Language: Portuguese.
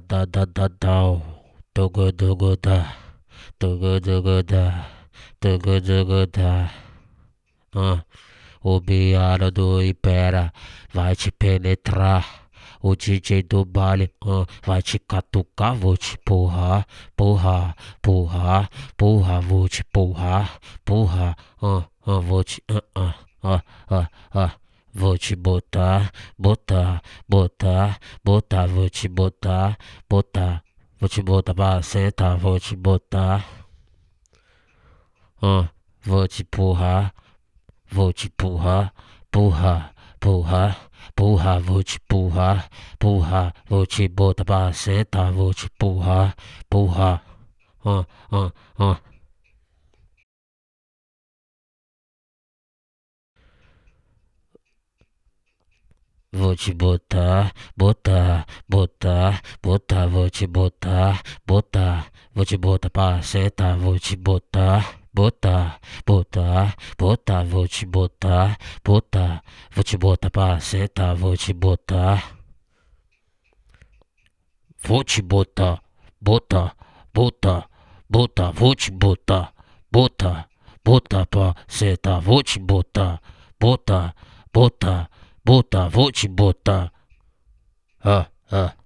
da da da da da Togo dogo da Togo dogo da Togo dogo da ah. O biara do ipera vai te penetrar o DJ do baile uh, vai te catucar, vou te porrar, porrar, porrar, porra vou te porrar, porrar, uh, uh, vou te. Uh, uh, uh, uh, uh. Vou te botar, botar, botar, botar, vou te botar, botar. Vou te botar pra sentar, vou te botar. Uh, vou te empurrar, vou te empurrar, empurrar, empurrar, empurrar, vou te empurrar, empurrar, vou te botar pra sentar, vou te empurrar, empurrar. Uh, uh, uh. vou te botar, botar, botar, botar, vou te botar, botar, vou te botar pra sentar, vou te botar, botar, botar, botar, vou te botar, botar, vou te botar pra sentar, vou te botar, vou te botar, botar, botar, botar, vou te botar, botar, botar pra sentar, vou te botar, botar, botar. Botar, vou te botar. Ah, ah.